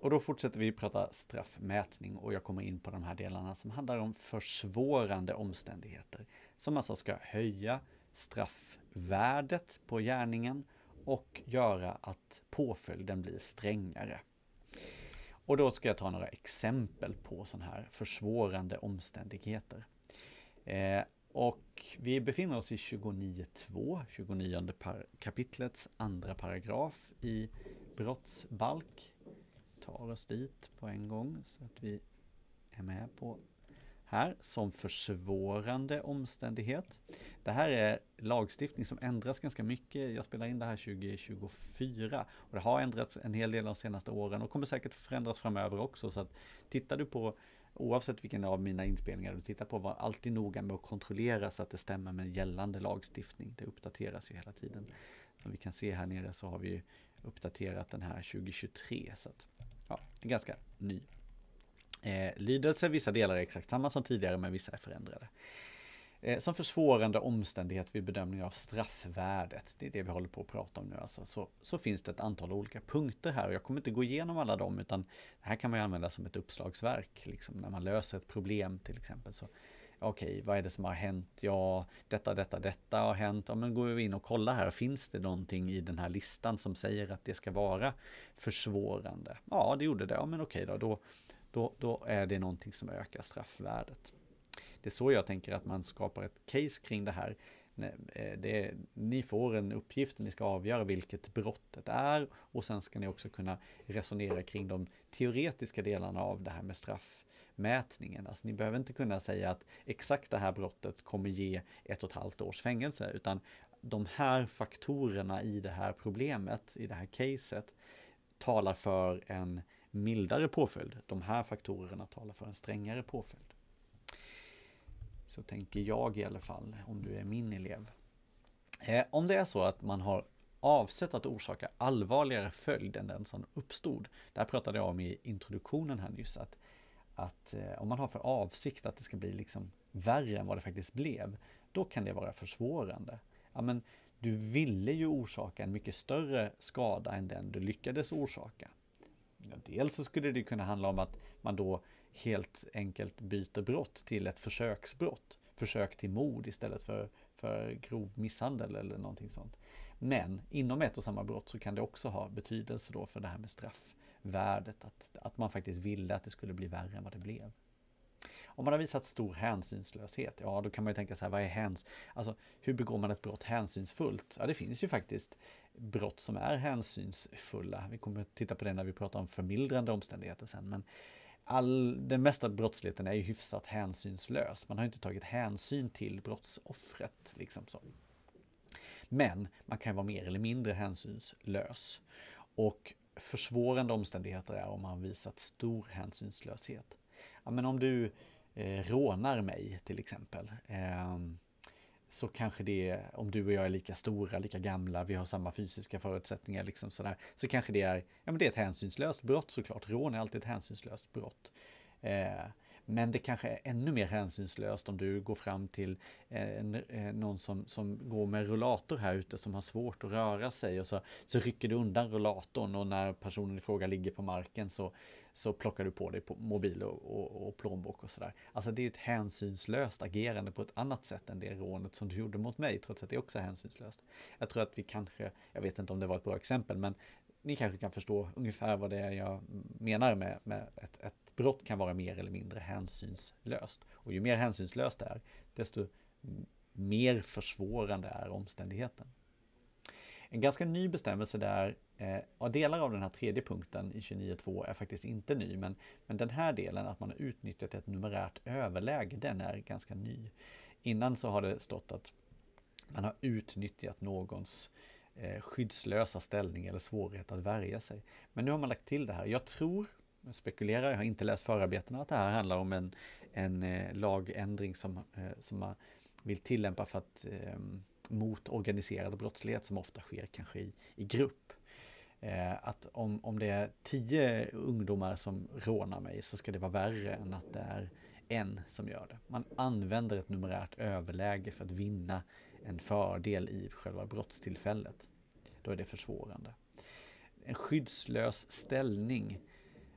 Och då fortsätter vi prata straffmätning och jag kommer in på de här delarna som handlar om försvårande omständigheter som alltså ska höja straffvärdet på gärningen och göra att påföljden blir strängare. Och då ska jag ta några exempel på sådana här försvårande omständigheter. Eh, och vi befinner oss i 29.2, 29 kapitlets andra paragraf i brottsbalk tar oss dit på en gång så att vi är med på här som försvårande omständighet. Det här är lagstiftning som ändras ganska mycket. Jag spelar in det här 2024 och det har ändrats en hel del de senaste åren och kommer säkert förändras framöver också. Så att tittar du på, oavsett vilken av mina inspelningar du tittar på, var alltid noga med att kontrollera så att det stämmer med gällande lagstiftning. Det uppdateras ju hela tiden. Som vi kan se här nere så har vi uppdaterat den här 2023. Så att en ganska ny. Eh, lydelse, vissa delar är exakt samma som tidigare men vissa är förändrade. Eh, som försvårande omständighet vid bedömning av straffvärdet, det är det vi håller på att prata om nu alltså, så, så finns det ett antal olika punkter här jag kommer inte gå igenom alla dem utan det här kan man ju använda som ett uppslagsverk, liksom när man löser ett problem till exempel. Så okej, okay, vad är det som har hänt? Ja, detta, detta, detta har hänt. Ja, men går vi in och kollar här, finns det någonting i den här listan som säger att det ska vara försvårande? Ja, det gjorde det. Ja, men okej okay då, då, då, då är det någonting som ökar straffvärdet. Det är så jag tänker att man skapar ett case kring det här. Eh, det, ni får en uppgift, ni ska avgöra vilket brottet är och sen ska ni också kunna resonera kring de teoretiska delarna av det här med straff mätningen. Alltså ni behöver inte kunna säga att exakt det här brottet kommer ge ett och ett halvt års fängelse, utan de här faktorerna i det här problemet, i det här caset, talar för en mildare påföljd. De här faktorerna talar för en strängare påföljd. Så tänker jag i alla fall, om du är min elev. Eh, om det är så att man har avsett att orsaka allvarligare följd än den som uppstod. Det här pratade jag om i introduktionen här nyss, att att eh, om man har för avsikt att det ska bli liksom värre än vad det faktiskt blev, då kan det vara försvårande. Ja, men du ville ju orsaka en mycket större skada än den du lyckades orsaka. Ja, dels så skulle det kunna handla om att man då helt enkelt byter brott till ett försöksbrott. Försök till mord istället för, för grov misshandel eller någonting sånt. Men inom ett och samma brott så kan det också ha betydelse då för det här med straff värdet, att, att man faktiskt ville att det skulle bli värre än vad det blev. Om man har visat stor hänsynslöshet, ja då kan man ju tänka så här, vad är häns... Alltså hur begår man ett brott hänsynsfullt? Ja det finns ju faktiskt brott som är hänsynsfulla. Vi kommer att titta på det när vi pratar om förmildrande omständigheter sen. Men all, den mesta brottsligheten är ju hyfsat hänsynslös. Man har inte tagit hänsyn till brottsoffret. Liksom så. Men man kan vara mer eller mindre hänsynslös. Och försvårande omständigheter är om man visat stor hänsynslöshet. Ja, men om du eh, rånar mig till exempel. Eh, så kanske det, om du och jag är lika stora, lika gamla, vi har samma fysiska förutsättningar, liksom sådär, så kanske det är, ja men det är ett hänsynslöst brott såklart. Rån är alltid ett hänsynslöst brott. Eh, men det kanske är ännu mer hänsynslöst om du går fram till eh, en, eh, någon som, som går med rullator här ute som har svårt att röra sig och så, så rycker du undan rullatorn och när personen i fråga ligger på marken så, så plockar du på dig på mobil och, och, och plånbok och sådär. Alltså det är ett hänsynslöst agerande på ett annat sätt än det rånet som du gjorde mot mig, trots att det också är hänsynslöst. Jag tror att vi kanske, jag vet inte om det var ett bra exempel, men ni kanske kan förstå ungefär vad det är jag menar med, med ett, ett brott kan vara mer eller mindre hänsynslöst. Och ju mer hänsynslöst det är, desto mer försvårande är omständigheten. En ganska ny bestämmelse där, eh, delar av den här tredje punkten i 29.2 är faktiskt inte ny, men, men den här delen, att man har utnyttjat ett numerärt överläge, den är ganska ny. Innan så har det stått att man har utnyttjat någons Eh, skyddslösa ställning eller svårighet att värja sig. Men nu har man lagt till det här. Jag tror, jag spekulerar, jag har inte läst förarbetena, att det här handlar om en, en eh, lagändring som, eh, som man vill tillämpa för att mot organiserad brottslighet som ofta sker kanske i, i grupp. att om, om det är tio ungdomar som rånar mig så ska det vara värre än att det är en som gör det. Man använder ett numerärt överläge för att vinna en fördel i själva brottstillfället. Då är det försvårande. En skyddslös ställning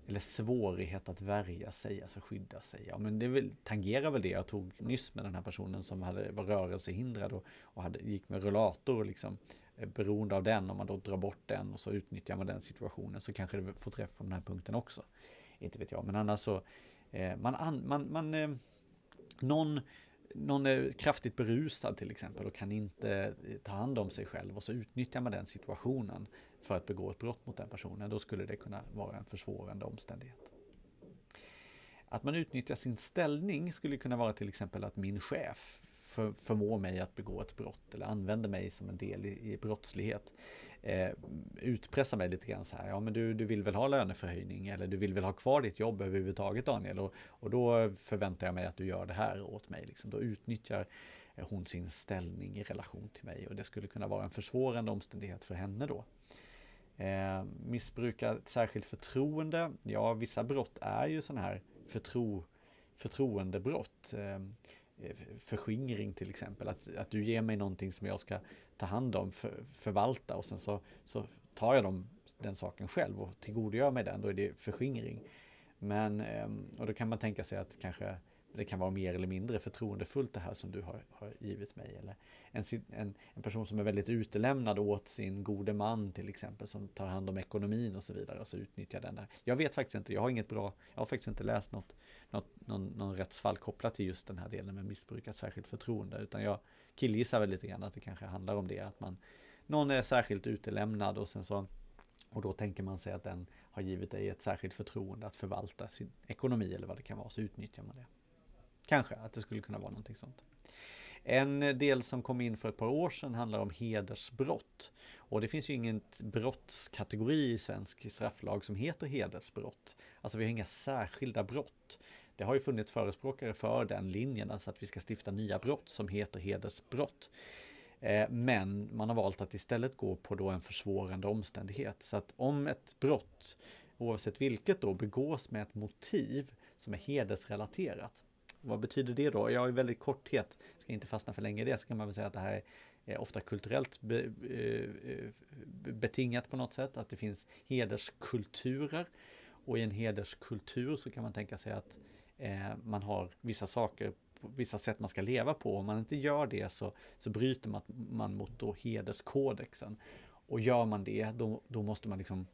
eller svårighet att värja sig, alltså skydda sig. Ja, men det tangerar väl det jag tog nyss med den här personen som hade, var rörelsehindrad och, och hade, gick med rullator och liksom eh, beroende av den, om man då drar bort den och så utnyttjar man den situationen så kanske det får träff på den här punkten också. Inte vet jag, men annars så, eh, man, an, man, man eh, någon någon är kraftigt berusad till exempel och kan inte eh, ta hand om sig själv och så utnyttjar man den situationen för att begå ett brott mot den personen, då skulle det kunna vara en försvårande omständighet. Att man utnyttjar sin ställning skulle kunna vara till exempel att min chef förmår mig att begå ett brott eller använder mig som en del i brottslighet eh, utpressa mig lite grann så här. Ja, men du, du vill väl ha löneförhöjning eller du vill väl ha kvar ditt jobb överhuvudtaget Daniel och, och då förväntar jag mig att du gör det här åt mig. Liksom. Då utnyttjar eh, hon sin ställning i relation till mig och det skulle kunna vara en försvårande omständighet för henne då. Eh, missbruka särskilt förtroende. Ja, vissa brott är ju sådana här förtro, förtroendebrott. Eh, Eh, förskingring till exempel. Att, att du ger mig någonting som jag ska ta hand om, för, förvalta och sen så, så tar jag dem, den saken själv och tillgodogör mig den, då är det förskingring. Men, ehm, och då kan man tänka sig att kanske det kan vara mer eller mindre förtroendefullt det här som du har, har givit mig. Eller en, en, en, person som är väldigt utelämnad åt sin gode man till exempel som tar hand om ekonomin och så vidare och så utnyttjar den där. Jag vet faktiskt inte, jag har inget bra, jag har faktiskt inte läst något, något någon, någon rättsfall kopplat till just den här delen med missbrukat särskilt förtroende utan jag killgissar väl lite grann att det kanske handlar om det att man någon är särskilt utelämnad och sen så och då tänker man sig att den har givit dig ett särskilt förtroende att förvalta sin ekonomi eller vad det kan vara, så utnyttjar man det. Kanske att det skulle kunna vara någonting sånt. En del som kom in för ett par år sedan handlar om hedersbrott. Och det finns ju ingen brottskategori i svensk strafflag som heter hedersbrott. Alltså vi har inga särskilda brott. Det har ju funnits förespråkare för den linjen, alltså att vi ska stifta nya brott som heter hedersbrott. Eh, men man har valt att istället gå på då en försvårande omständighet. Så att om ett brott, oavsett vilket då, begås med ett motiv som är hedersrelaterat, vad betyder det då? Ja, i väldigt korthet, ska inte fastna för länge i det, så kan man väl säga att det här är ofta kulturellt be, eh, eh, betingat på något sätt, att det finns hederskulturer. Och i en hederskultur så kan man tänka sig att eh, man har vissa saker vissa sätt man ska leva på. Om man inte gör det så, så bryter man, man mot då hederskodexen. Och gör man det, då, då måste man liksom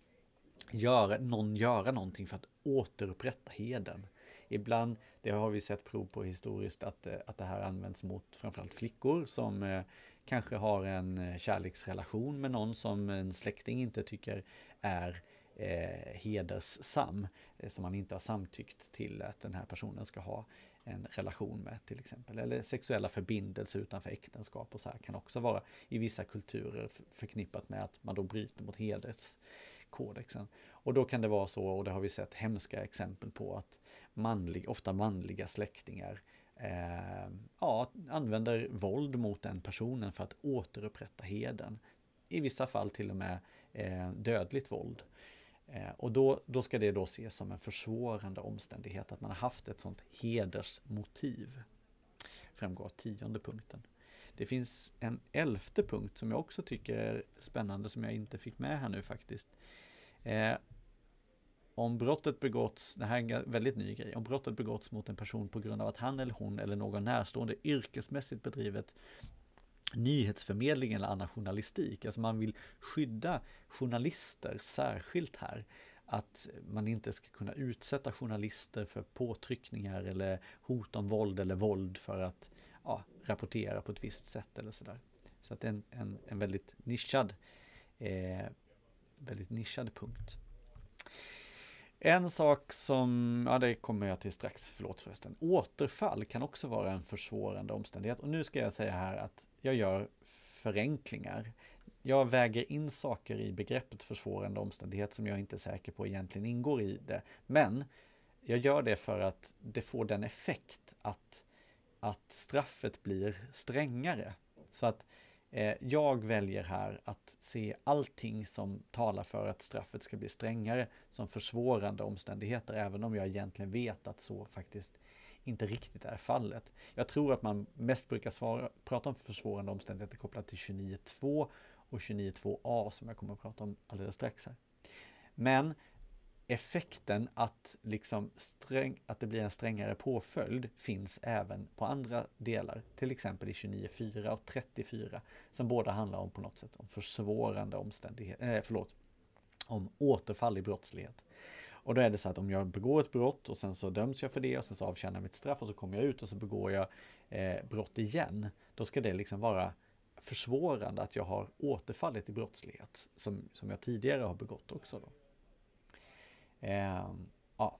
göra, någon göra någonting för att återupprätta heden. Ibland, det har vi sett prov på historiskt, att, eh, att det här används mot framförallt flickor som eh, kanske har en eh, kärleksrelation med någon som en släkting inte tycker är eh, hederssam, eh, som man inte har samtyckt till att den här personen ska ha en relation med till exempel. Eller sexuella förbindelser utanför äktenskap och så här kan också vara i vissa kulturer förknippat med att man då bryter mot heders, kodexen. Och då kan det vara så, och det har vi sett hemska exempel på, att manlig, ofta manliga släktingar eh, ja, använder våld mot den personen för att återupprätta heden. I vissa fall till och med eh, dödligt våld. Eh, och då, då ska det då ses som en försvårande omständighet att man har haft ett sådant hedersmotiv. Framgår av tionde punkten. Det finns en elfte punkt som jag också tycker är spännande som jag inte fick med här nu faktiskt. Eh, om brottet begåtts, det här är en väldigt ny grej, om brottet begåtts mot en person på grund av att han eller hon eller någon närstående yrkesmässigt bedrivet nyhetsförmedling eller annan journalistik. Alltså man vill skydda journalister särskilt här. Att man inte ska kunna utsätta journalister för påtryckningar eller hot om våld eller våld för att ja, rapportera på ett visst sätt eller sådär. Så att det är en, en, en väldigt nischad eh, väldigt nischad punkt. En sak som, ja det kommer jag till strax, förlåt förresten. Återfall kan också vara en försvårande omständighet och nu ska jag säga här att jag gör förenklingar. Jag väger in saker i begreppet försvårande omständighet som jag inte är säker på egentligen ingår i det. Men jag gör det för att det får den effekt att, att straffet blir strängare. Så att Eh, jag väljer här att se allting som talar för att straffet ska bli strängare som försvårande omständigheter, även om jag egentligen vet att så faktiskt inte riktigt är fallet. Jag tror att man mest brukar svara, prata om försvårande omständigheter kopplat till 29.2 och 29.2a som jag kommer att prata om alldeles strax här. Men effekten att, liksom sträng, att det blir en strängare påföljd finns även på andra delar, till exempel i 29.4 och 34 som båda handlar om på något sätt om försvårande omständigheter, eh, förlåt, om återfall i brottslighet. Och då är det så att om jag begår ett brott och sen så döms jag för det och sen så avtjänar jag mitt straff och så kommer jag ut och så begår jag eh, brott igen. Då ska det liksom vara försvårande att jag har återfallit i brottslighet som, som jag tidigare har begått också. Då. Ehm, ja.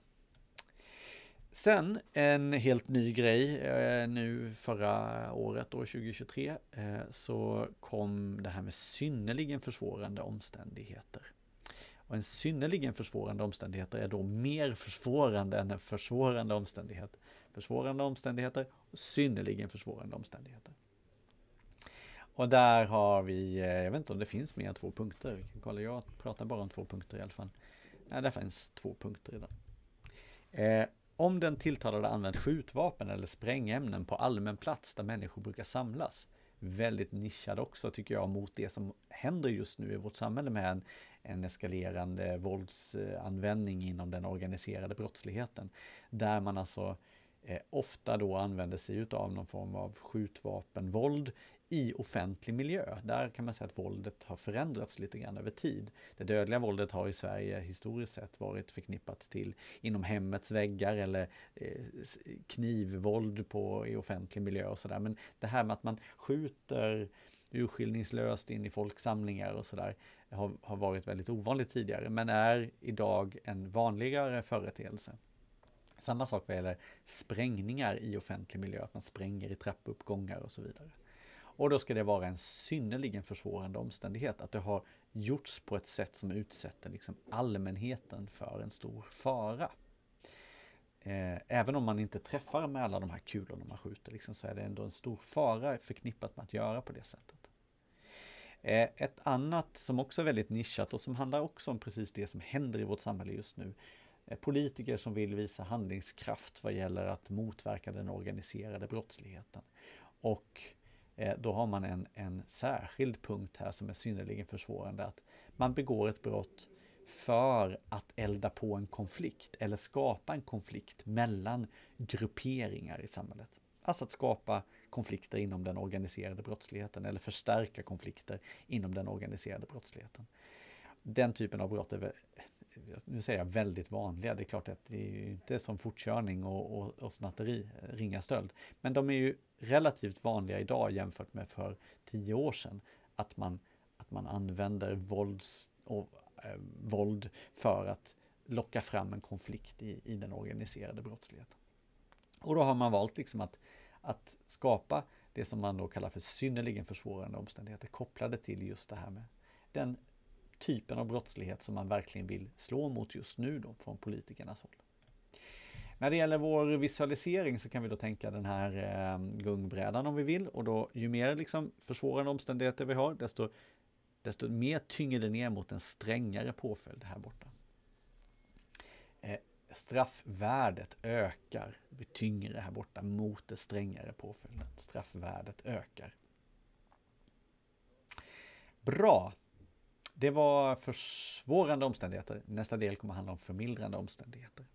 Sen en helt ny grej eh, nu förra året, år 2023, eh, så kom det här med synnerligen försvårande omständigheter. Och en synnerligen försvårande omständighet är då mer försvårande än en försvårande omständighet. Försvårande omständigheter och synnerligen försvårande omständigheter. Och där har vi, eh, jag vet inte om det finns mer än två punkter. jag pratar bara om två punkter i alla fall. Nej, där finns två punkter i den. Eh, om den tilltalade använt skjutvapen eller sprängämnen på allmän plats där människor brukar samlas. Väldigt nischad också tycker jag mot det som händer just nu i vårt samhälle med en, en eskalerande våldsanvändning inom den organiserade brottsligheten. Där man alltså eh, ofta då använder sig utav någon form av skjutvapenvåld i offentlig miljö. Där kan man säga att våldet har förändrats lite grann över tid. Det dödliga våldet har i Sverige historiskt sett varit förknippat till inom hemmets väggar eller eh, knivvåld på, i offentlig miljö och sådär. Men det här med att man skjuter urskillningslöst in i folksamlingar och sådär har, har varit väldigt ovanligt tidigare men är idag en vanligare företeelse. Samma sak vad gäller sprängningar i offentlig miljö, att man spränger i trappuppgångar och så vidare. Och då ska det vara en synnerligen försvårande omständighet att det har gjorts på ett sätt som utsätter liksom allmänheten för en stor fara. Eh, även om man inte träffar med alla de här kulorna man skjuter liksom, så är det ändå en stor fara förknippat med att göra på det sättet. Eh, ett annat som också är väldigt nischat och som handlar också om precis det som händer i vårt samhälle just nu politiker som vill visa handlingskraft vad gäller att motverka den organiserade brottsligheten. Och Eh, då har man en, en särskild punkt här som är synnerligen försvårande. Att man begår ett brott för att elda på en konflikt eller skapa en konflikt mellan grupperingar i samhället. Alltså att skapa konflikter inom den organiserade brottsligheten eller förstärka konflikter inom den organiserade brottsligheten. Den typen av brott är nu säger jag väldigt vanliga, det är klart att det är ju inte som fortkörning och, och, och snatteri, ringa stöld. Men de är ju relativt vanliga idag jämfört med för tio år sedan. Att man, att man använder vålds och, eh, våld för att locka fram en konflikt i, i den organiserade brottsligheten. Och då har man valt liksom att, att skapa det som man då kallar för synnerligen försvårande omständigheter kopplade till just det här med den typen av brottslighet som man verkligen vill slå mot just nu då från politikernas håll. När det gäller vår visualisering så kan vi då tänka den här eh, gungbrädan om vi vill och då ju mer liksom försvårande omständigheter vi har desto, desto mer tynger det ner mot en strängare påföljd här borta. Eh, straffvärdet ökar, det blir tyngre här borta mot det strängare påföljden. Straffvärdet ökar. Bra, det var försvårande omständigheter. Nästa del kommer handla om förmildrande omständigheter.